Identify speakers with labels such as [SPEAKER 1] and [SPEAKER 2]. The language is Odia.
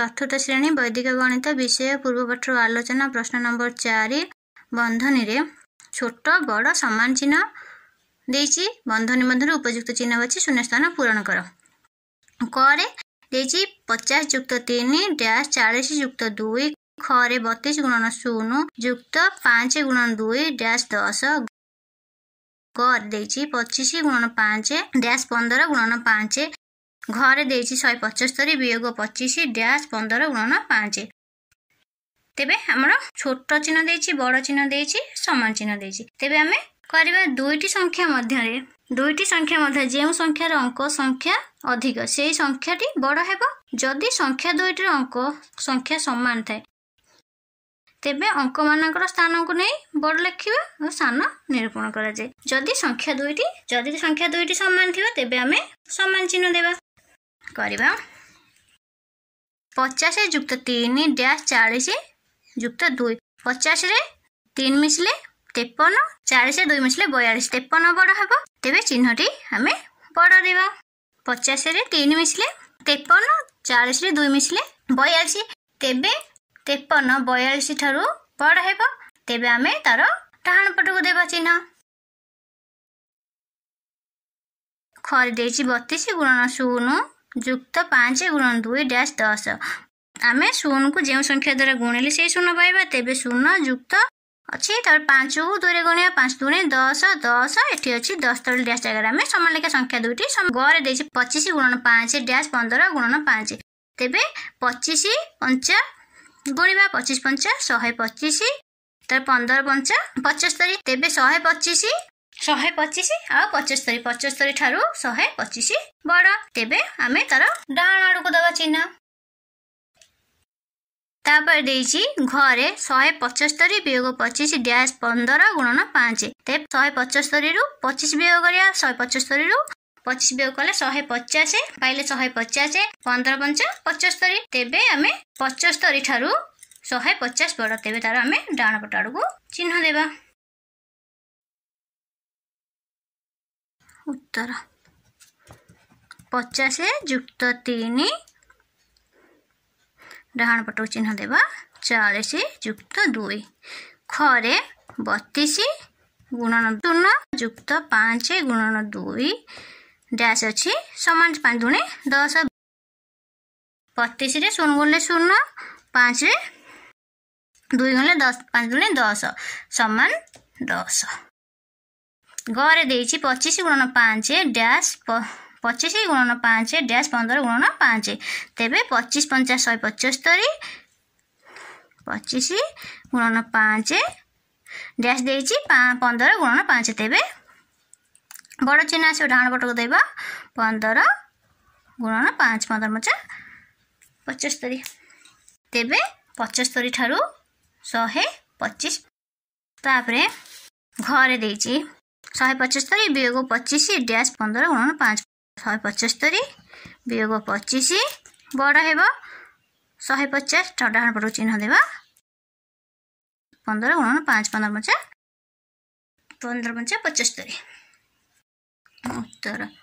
[SPEAKER 1] ଚତୁର୍ଥ ଶ୍ରେଣୀ ବୈଦିକ ଗଣିତ ବିଷୟ ପୂର୍ବ ପଠର ଆଲୋଚନା ପ୍ରଶ୍ନ ନମ୍ବର ଚାରି ବନ୍ଧନୀରେ ଛୋଟ ବଡ଼ ସମାନ ଚିହ୍ନ ଦେଇଛି ବନ୍ଧନୀ ମଧ୍ୟରେ ଉପଯୁକ୍ତ ଚିହ୍ନ ଅଛି ଶୂନ୍ୟ ସ୍ଥାନ ପୂରଣ କର କରେ ଦେଇଛି ପଚାଶ ଯୁକ୍ତ ତିନି ଡ୍ୟାସ୍ ଚାଳିଶ ଯୁକ୍ତ ଦୁଇ ଖରେ ବତିଶ ଗୁଣନ ଶୂନ ଯୁକ୍ତ ପାଞ୍ଚ ଗୁଣନ ଦୁଇ ଡ୍ୟାସ୍ ଦଶ କର ଦେଇଛି ପଚିଶ ଗୁଣନ ପାଞ୍ଚ ଡ୍ୟାସ୍ ପନ୍ଦର ଗୁଣନ ପାଞ୍ଚ ଘରେ ଦେଇଛି ଶହେ ପଞ୍ଚସ୍ତରୀ ବିୟୋଗ ପଚିଶ ଡ୍ୟାସ୍ ପନ୍ଦର ଗୁଣନ ପାଞ୍ଚ ତେବେ ଆମର ଛୋଟ ଚିହ୍ନ ଦେଇଛି ବଡ଼ ଚିହ୍ନ ଦେଇଛି ସମାନ ଚିହ୍ନ ଦେଇଛି ତେବେ ଆମେ କରିବା ଦୁଇଟି ସଂଖ୍ୟା ମଧ୍ୟରେ ଦୁଇଟି ସଂଖ୍ୟା ମଧ୍ୟରେ ଯେଉଁ ସଂଖ୍ୟାର ଅଙ୍କ ସଂଖ୍ୟା ଅଧିକ ସେହି ସଂଖ୍ୟାଟି ବଡ଼ ହେବ ଯଦି ସଂଖ୍ୟା ଦୁଇଟିର ଅଙ୍କ ସଂଖ୍ୟା ସମାନ ଥାଏ ତେବେ ଅଙ୍କମାନଙ୍କର ସ୍ଥାନକୁ ନେଇ ବଡ଼ ଲେଖିବା ଓ ସାନ ନିରୂପଣ କରାଯାଏ ଯଦି ସଂଖ୍ୟା ଦୁଇଟି ଯଦି ସଂଖ୍ୟା ଦୁଇଟି ସମାନ ଥିବ ତେବେ ଆମେ ସମାନ ଚିହ୍ନ ଦେବା କରିବା ପଚାଶ ଯୁକ୍ତ ତିନି ଡ୍ୟାସ୍ ଚାଳିଶ ଯୁକ୍ତ ଦୁଇ ପଚାଶରେ ତିନି ମିଶିଲେ ତେପନ ଚାଳିଶ ଦୁଇ ମିଶିଲେ ବୟାଳିଶ ତେପନ ବଡ଼ ହେବ ତେବେ ଚିହ୍ନଟି ଆମେ ବଡ଼ ଦେବା ପଚାଶରେ ତିନି ମିଶିଲେ ତେପନ ଚାଳିଶରେ ଦୁଇ ମିଶିଲେ ବୟାଳିଶ ତେବେ ତେପନ ବୟାଳିଶ ଠାରୁ ବଡ଼ ହେବ ତେବେ ଆମେ ତାର ଡାହାଣ ପଟକୁ ଦେବା ଚିହ୍ନ ଖରି ଦେଇଛି ବତିଶ ଗୁଣନ ଶୂନ ଯୁକ୍ତ ପାଞ୍ଚ ଗୁଣ ଦୁଇ ଡ୍ୟାଶ ଦଶ ଆମେ ଶୂନକୁ ଯେଉଁ ସଂଖ୍ୟା ଦ୍ୱାରା ଗୁଣିଲେ ସେଇ ଶୂନ ପାଇବା ତେବେ ଶୂନ ଯୁକ୍ତ ଅଛି ତାପରେ ପାଞ୍ଚକୁ ଦୁଇରେ ଗୁଣିବା ପାଞ୍ଚ ଦୁଇ ଦଶ ଦଶ ଏଠି ଅଛି ଦଶ ତଳେ ଡ୍ୟାଶ ଜାଗାରେ ଆମେ ସମାନ ଲେଖା ସଂଖ୍ୟା ଦୁଇଟି ଗରେ ଦେଇଛି ପଚିଶ ଗୁଣନ ପାଞ୍ଚ ଡ୍ୟାଶ ପନ୍ଦର ଗୁଣନ ପାଞ୍ଚ ତେବେ ପଚିଶ ପଞ୍ଚ ଗୁଣିବା ପଚିଶ ପଞ୍ଚ ଶହେ ପଚିଶ ତାପରେ ପନ୍ଦର ପଞ୍ଚ ପଚସ୍ତରୀ ତେବେ ଶହେ ପଚିଶ ଶହେ ପଚିଶ ଆଉ ପଚସ୍ତରୀ ପଚସ୍ତରୀ ଠାରୁ ଶହେ ପଚିଶ ବଡ଼ ତେବେ ଆମେ ତାର ଡାହାଣ ଆଡ଼କୁ ଦେବା ଚିହ୍ନ ତାପରେ ଦେଇଛି ଘରେ ଶହେ ପଚସ୍ତରୀ ବିୟୋଗ ପଚିଶ ଡ୍ୟାସ୍ ପନ୍ଦର ଗୁଣନ ପାଞ୍ଚ ତେ ଶହେ ପଚସ୍ତରୀରୁ ପଚିଶ ବିୟୋଗ କରିବା ଶହେ ପଚସ୍ତରୀରୁ ପଚିଶ ବିୟୋଗ କଲେ ଶହେ ପଚାଶ ପାଇଲେ ଶହେ ପଚାଶ ପନ୍ଦର ପଞ୍ଚ ପଚସ୍ତରୀ ତେବେ ଆମେ ପଚସ୍ତରୀ ଠାରୁ ଶହେ ପଚାଶ ବଡ଼ ତେବେ ତାର ଆମେ ଡାହାଣ ପଟ ଆଡ଼କୁ ଚିହ୍ନ ଦେବା ଉତ୍ତର ପଚାଶ ଯୁକ୍ତ ତିନି ଡାହାଣ ପଟକୁ ଚିହ୍ନ ଦେବା ଚାଳିଶ ଯୁକ୍ତ ଦୁଇ ଖରେ ବତିଶ ଗୁଣନ ଶୂନ ଯୁକ୍ତ ପାଞ୍ଚ ଗୁଣନ ଦୁଇ ଡ୍ୟାସ୍ ଅଛି ସମାନ ପାଞ୍ଚ ଦୁଣି ଦଶ ବତିଶରେ ଶୂନ ଗୁଣିଲେ ଶୂନ ପାଞ୍ଚରେ ଦୁଇ ଗୁଣିଲେ ଦଶ ପାଞ୍ଚ ଗୁଣିଲେ ଦଶ ସମାନ ଦଶ ଘରେ ଦେଇଛି ପଚିଶ ଗୁଣନ ପାଞ୍ଚ ଡ୍ୟାଶ ପଚିଶ ଗୁଣନ ପାଞ୍ଚ ଡ୍ୟାଶ ପନ୍ଦର ଗୁଣନ ପାଞ୍ଚ ତେବେ ପଚିଶ ପଞ୍ଚାଶ ଶହେ ପଞ୍ଚସ୍ତରୀ ପଚିଶ ଗୁଣନ ପାଞ୍ଚ ଡ୍ୟାଶ ଦେଇଛି ପନ୍ଦର ଗୁଣନ ପାଞ୍ଚ ତେବେ ବଡ଼ ଚିହ୍ନ ଆସିବ ଡାହାଣ ପଟକୁ ଦେବା ପନ୍ଦର ଗୁଣନ ପାଞ୍ଚ ପନ୍ଦର ମଚା ପଞ୍ଚସ୍ତରୀ ତେବେ ପଞ୍ଚସ୍ତରୀ ଠାରୁ ଶହେ ପଚିଶ ତାପରେ ଘରେ ଦେଇଛି ଶହେ ପଚସ୍ତରୀ ବିୟୋଗ ପଚିଶ ଡ୍ୟାସ୍ ପନ୍ଦର ଗୁଣନ ପାଞ୍ଚ ଶହେ ପଚସ୍ତରୀ ବିୟୋଗ ପଚିଶ ବଡ଼ ହେବ ଶହେ ପଚାଶ ଡାହାଣ ପଟକୁ ଚିହ୍ନ ଦେବା ପନ୍ଦର ଗୁଣନ ପାଞ୍ଚ ପନ୍ଦର ପଞ୍ଚା ପନ୍ଦର ପଞ୍ଚା ପଚସ୍ତରୀ ଉତ୍ତର